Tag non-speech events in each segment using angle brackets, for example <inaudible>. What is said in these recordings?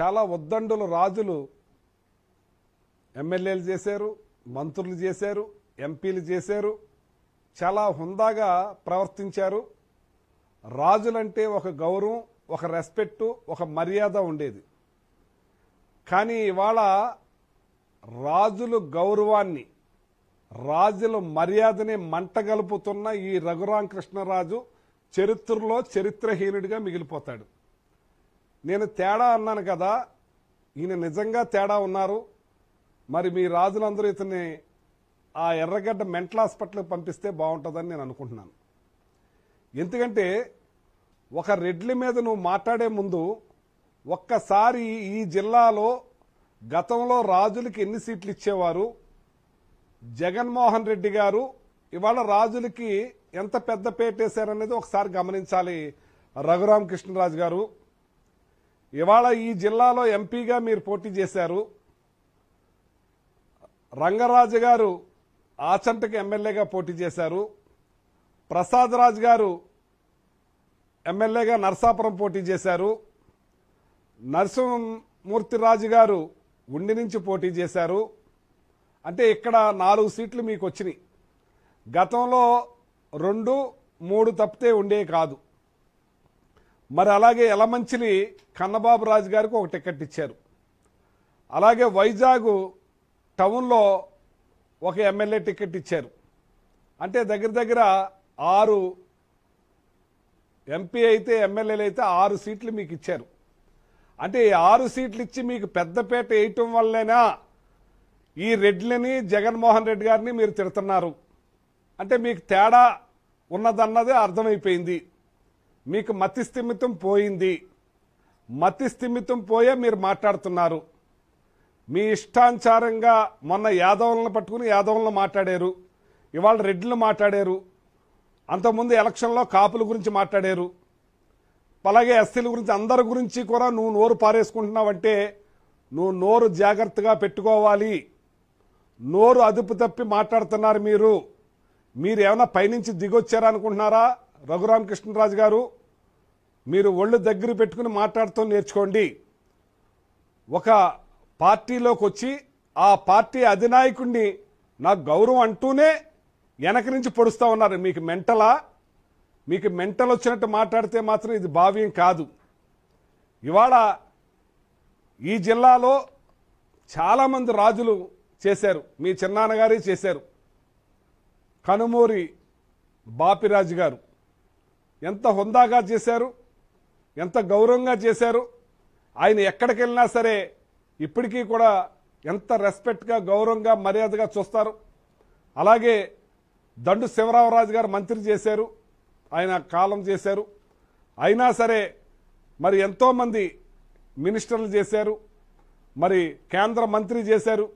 చాలా వద్దండులు రాజులు ఎమ్మెల్యేలు చేశారు మంత్రులు చేశారు ఎంపీలు చేశారు చాలా హుందాగా ప్రవర్తించారు రాజులంటే ఒక గౌరవం ఒక రెస్పెక్టు ఒక మర్యాద ఉండేది కానీ ఇవాళ రాజులు గౌరవాన్ని రాజుల మర్యాదని మంటగలుపుతున్న ఈ రఘురామకృష్ణరాజు చరిత్రలో చరిత్రహీనుడిగా మిగిలిపోతాడు నేను తేడా అన్నాను కదా ఈయన నిజంగా తేడా ఉన్నారు మరి మీ రాజులందరూ ఇతన్ని ఆ ఎర్రగడ్డ మెంటల్ హాస్పిటల్కి పంపిస్తే బాగుంటుందని నేను అనుకుంటున్నాను ఎందుకంటే ఒక రెడ్లి మీద నువ్వు మాట్లాడే ముందు ఒక్కసారి ఈ జిల్లాలో గతంలో రాజులకి ఎన్ని సీట్లు ఇచ్చేవారు జగన్మోహన్ రెడ్డి గారు ఇవాళ రాజులకి ఎంత పెద్ద పేటేశారనేది ఒకసారి గమనించాలి రఘురామకృష్ణరాజు గారు ఇవాళ ఈ జిల్లాలో ఎంపీగా మీరు పోటీ చేశారు రంగరాజు గారు ఆచంటకి ఎమ్మెల్యేగా పోటీ చేశారు ప్రసాద్ రాజ్ గారు ఎమ్మెల్యేగా నర్సాపురం పోటీ చేశారు నరసింహమూర్తిరాజు గారు ఉండి నుంచి పోటీ చేశారు అంటే ఇక్కడ నాలుగు సీట్లు మీకు వచ్చినాయి గతంలో రెండు మూడు తప్పితే ఉండే కాదు మరి అలాగే ఎలమంచిలి కన్నబాబు రాజు గారికి ఒక టికెట్ ఇచ్చారు అలాగే వైజాగ్ టౌన్లో ఒక ఎమ్మెల్యే టికెట్ ఇచ్చారు అంటే దగ్గర దగ్గర ఆరు ఎంపీ అయితే ఎమ్మెల్యేలు అయితే ఆరు సీట్లు మీకు ఇచ్చారు అంటే ఈ ఆరు సీట్లు ఇచ్చి మీకు పెద్దపేట వేయటం వల్లేనా ఈ రెడ్లని జగన్మోహన్ రెడ్డి గారిని మీరు తిడుతున్నారు అంటే మీకు తేడా ఉన్నదన్నది అర్థమైపోయింది మీకు మతి స్థిమితం పోయింది మతి స్థిమితం పోయే మీరు మాట్లాడుతున్నారు మీ ఇష్టానుసారంగా మొన్న యాదవులను పట్టుకుని యాదవులను మాట్లాడారు ఇవాళ రెడ్లు మాట్లాడారు అంతకుముందు ఎలక్షన్లో కాపుల గురించి మాట్లాడారు అలాగే ఎస్సీల గురించి అందరి గురించి కూడా నువ్వు నోరు పారేసుకుంటున్నావంటే నువ్వు నోరు జాగ్రత్తగా పెట్టుకోవాలి నోరు అదుపు తప్పి మాట్లాడుతున్నారు మీరు మీరు ఏమైనా పైనుంచి దిగొచ్చారనుకుంటున్నారా రఘురామకృష్ణరాజు గారు మీరు ఒళ్ళు దగ్గర పెట్టుకుని మాట్లాడుతూ నేర్చుకోండి ఒక పార్టీలోకి వచ్చి ఆ పార్టీ అధినాయకుడిని నాకు గౌరవం అంటూనే వెనక నుంచి పొడుస్తూ ఉన్నారు మీకు మెంటలా మీకు మెంటల్ వచ్చినట్టు మాట్లాడితే మాత్రం ఇది భావ్యం కాదు ఇవాళ ఈ జిల్లాలో చాలామంది రాజులు చేశారు మీ చిన్నాన్నగారే చేశారు కనుమూరి బాపిరాజు గారు ఎంత హుందాగా చేశారు ఎంత గౌరవంగా చేశారు ఆయన ఎక్కడికి వెళ్ళినా సరే ఇప్పటికీ కూడా ఎంత రెస్పెక్ట్గా గౌరవంగా మర్యాదగా చూస్తారు అలాగే దండు శివరామరాజు గారు మంత్రి చేశారు ఆయన కాలం చేశారు అయినా సరే మరి ఎంతోమంది మినిస్టర్లు చేశారు మరి కేంద్ర మంత్రి చేశారు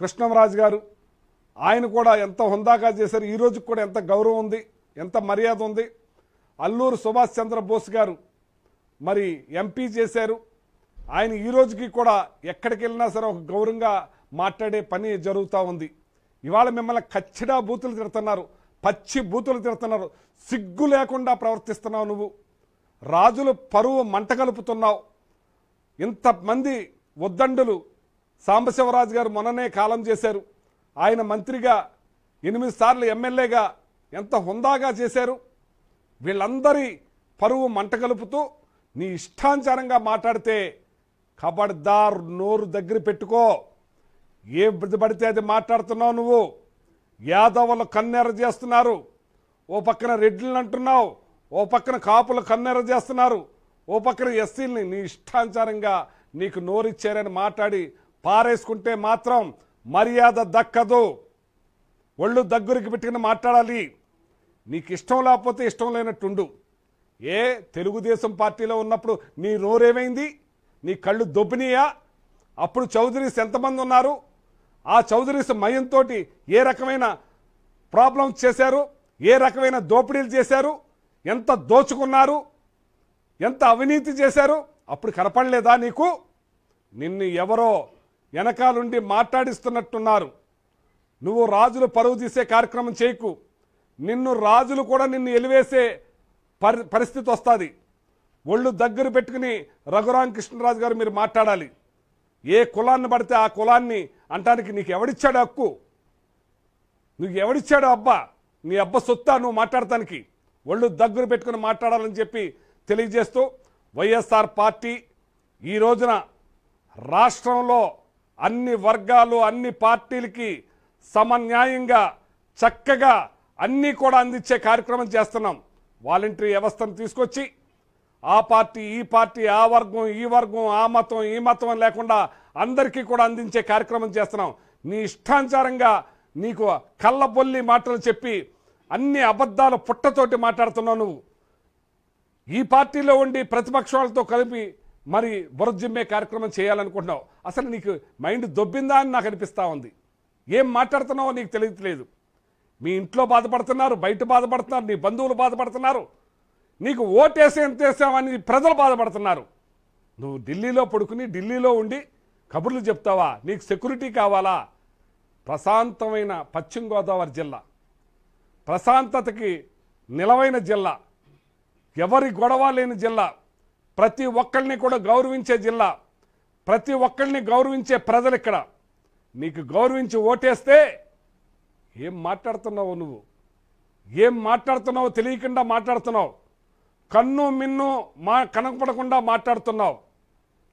కృష్ణంరాజు గారు ఆయన కూడా ఎంత హుందాగా చేశారు ఈరోజు కూడా ఎంత గౌరవం ఉంది ఎంత మర్యాద ఉంది అల్లూరు సుభాష్ చంద్రబోస్ గారు మరి ఎంపీ చేశారు ఆయన ఈ రోజుకి కూడా ఎక్కడికి వెళ్ళినా సరే ఒక గౌరవంగా మాట్లాడే పని జరుగుతూ ఉంది ఇవాళ మిమ్మల్ని కచ్చిడా బూతులు తిడుతున్నారు పచ్చి బూతులు తిడుతున్నారు సిగ్గు లేకుండా ప్రవర్తిస్తున్నావు నువ్వు రాజులు పరువు మంట కలుపుతున్నావు ఇంతమంది ఉద్దండులు సాంబశివరాజు గారు మొన్ననే కాలం చేశారు ఆయన మంత్రిగా ఎనిమిది సార్లు ఎమ్మెల్యేగా ఎంత హుందాగా చేశారు వీళ్ళందరి పరువు మంట కలుపుతూ నీ ఇష్టానుసారంగా మాట్లాడితే కబడ్దార్ నోరు దగ్గర పెట్టుకో ఏ పడితే అది మాట్లాడుతున్నావు నువ్వు యాదవులు కన్నెర చేస్తున్నారు ఓ పక్కన రెడ్లను అంటున్నావు ఓ పక్కన కాపులు కన్నెర చేస్తున్నారు ఓ పక్కన ఎస్సీల్ని నీ ఇష్టానుసారంగా నీకు నోరిచ్చారని మాట్లాడి పారేసుకుంటే మాత్రం మర్యాద దక్కదు ఒళ్ళు దగ్గరికి పెట్టుకుని మాట్లాడాలి నీకు ఇష్టం లేకపోతే ఇష్టం లేనట్టుండు ఏ తెలుగుదేశం పార్టీలో ఉన్నప్పుడు నీ నోరేమైంది నీ కళ్ళు దొబ్బినీయా అప్పుడు చౌదరీస్ ఎంతమంది ఉన్నారు ఆ చౌదరీస్ మయంతో ఏ రకమైన ప్రాబ్లమ్స్ చేశారు ఏ రకమైన దోపిడీలు చేశారు ఎంత దోచుకున్నారు ఎంత అవినీతి చేశారు అప్పుడు కనపడలేదా నీకు నిన్ను ఎవరో వెనకాలుండి మాట్లాడిస్తున్నట్టున్నారు నువ్వు రాజులు పరువు తీసే కార్యక్రమం చేయకు నిన్ను రాజులు కూడా నిన్ను ఎలివేసే పరిస్థితి వస్తుంది ఒళ్ళు దగ్గర పెట్టుకుని రఘురామకృష్ణరాజు గారు మీరు మాట్లాడాలి ఏ కులాన్ని పడితే ఆ కులాన్ని అంటానికి నీకు ఎవడిచ్చాడు హక్కు నువ్వు ఎవడిచ్చాడు అబ్బా నీ అబ్బ సొత్తా నువ్వు మాట్లాడటానికి ఒళ్ళు దగ్గర పెట్టుకుని మాట్లాడాలని చెప్పి తెలియజేస్తూ వైఎస్ఆర్ పార్టీ ఈ రోజున రాష్ట్రంలో అన్ని వర్గాలు అన్ని పార్టీలకి సమన్యాయంగా చక్కగా అన్నీ కూడా అందించే కార్యక్రమం చేస్తున్నాం వాలంటరీ వ్యవస్థను తీసుకొచ్చి ఆ పార్టీ ఈ పార్టీ ఆ వర్గం ఈ వర్గం ఆ మతం ఈ మతం లేకుండా అందరికీ కూడా అందించే కార్యక్రమం చేస్తున్నాం నీ ఇష్టానుసారంగా నీకు కళ్ళబొల్లి మాటలు చెప్పి అన్ని అబద్ధాల పుట్టతోటి మాట్లాడుతున్నావు నువ్వు ఈ పార్టీలో ఉండి ప్రతిపక్షాలతో కలిపి మరి బురజిమ్మే కార్యక్రమం చేయాలనుకుంటున్నావు అసలు నీకు మైండ్ దొబ్బిందా అని నాకు అనిపిస్తూ ఉంది ఏం మాట్లాడుతున్నావో నీకు తెలియట్లేదు మీ ఇంట్లో బాధపడుతున్నారు బయట బాధపడుతున్నారు నీ బంధువులు బాధపడుతున్నారు నీకు ఓటేసి ఎంత వేసామని ప్రజలు బాధపడుతున్నారు నువ్వు ఢిల్లీలో పడుకుని ఢిల్లీలో ఉండి కబుర్లు చెప్తావా నీకు సెక్యూరిటీ కావాలా ప్రశాంతమైన పశ్చిమ గోదావరి జిల్లా ప్రశాంతతకి నిలవైన జిల్లా ఎవరి గొడవ లేని జిల్లా ప్రతి ఒక్కరిని కూడా గౌరవించే జిల్లా ప్రతి ఒక్కరిని గౌరవించే ప్రజలు ఇక్కడ నీకు గౌరవించి ఓటేస్తే ఏం మాట్లాడుతున్నావు నువ్వు ఏం మాట్లాడుతున్నావు తెలియకుండా మాట్లాడుతున్నావు కన్ను మిన్ను మా కనపడకుండా మాట్లాడుతున్నావు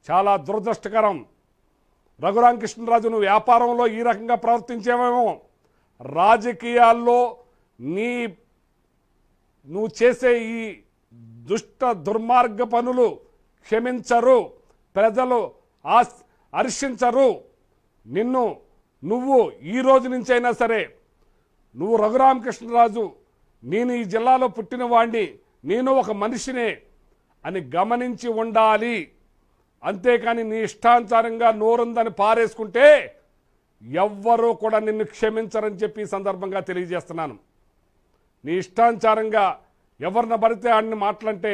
చాలా దురదృష్టకరం రఘురామకృష్ణరాజు నువ్వు వ్యాపారంలో ఈ రకంగా ప్రవర్తించేవేమో రాజకీయాల్లో నీ నువ్వు చేసే ఈ దుష్ట దుర్మార్గ పనులు క్షమించరు ప్రజలు ఆ హర్షించరు నిన్ను నువ్వు ఈ రోజు నుంచైనా సరే నువ్వు రఘురామకృష్ణరాజు నేను ఈ జిల్లాలో పుట్టిన వాణ్ణి నేను ఒక మనిషినే అని గమనించి ఉండాలి అంతేకాని నీ ఇష్టానుసారంగా నోరుందని పారేసుకుంటే ఎవ్వరూ కూడా నిన్ను క్షమించరని చెప్పి సందర్భంగా తెలియజేస్తున్నాను నీ ఇష్టానుసారంగా ఎవరిని పడితే ఆడిని మాట్లాడితే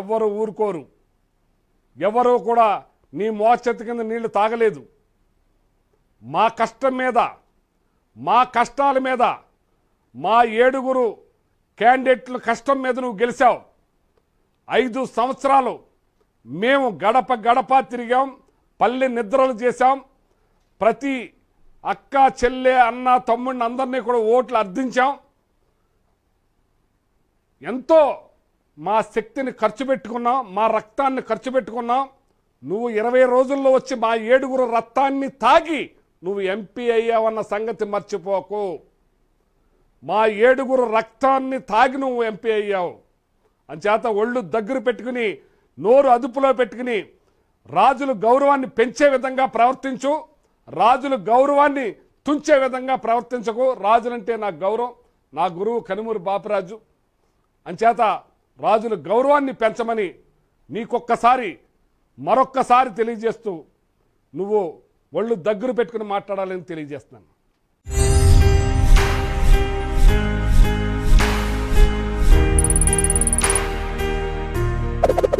ఎవ్వరూ ఊరుకోరు ఎవరూ కూడా నీ మోచతి కింద నీళ్లు తాగలేదు మా కష్టం మీద మా కష్టాల మీద మా ఏడుగురు క్యాండిడేట్లు కష్టం మీద నువ్వు గెలిచావు ఐదు సంవత్సరాలు మేము గడప గడప తిరిగాం పల్లె నిద్రలు చేశాం ప్రతి అక్క చెల్లె అన్న తమ్ముడిని అందరినీ కూడా ఓట్లు అర్థించాం ఎంతో మా శక్తిని ఖర్చు పెట్టుకున్నాం మా రక్తాన్ని ఖర్చు పెట్టుకున్నాం నువ్వు ఇరవై రోజుల్లో వచ్చి మా ఏడుగురు రక్తాన్ని తాగి నువ్వు ఎంపీ అయ్యావన్న సంగతి మర్చిపోకు మా ఏడుగురు రక్తాన్ని తాగి నువ్వు ఎంపీ అయ్యావు అంచేత ఒళ్ళు దగ్గర పెట్టుకుని నోరు అదుపులో పెట్టుకుని రాజుల గౌరవాన్ని పెంచే విధంగా ప్రవర్తించు రాజుల గౌరవాన్ని తుంచే విధంగా ప్రవర్తించకు రాజులంటే నాకు గౌరవం నా గురువు కనుమూరు బాపరాజు అంచేత రాజుల గౌరవాన్ని పెంచమని నీకొక్కసారి మరొక్కసారి తెలియజేస్తూ నువ్వు ఒళ్ళు దగ్గర పెట్టుకుని మాట్లాడాలని తెలియజేస్తున్నాను you <laughs>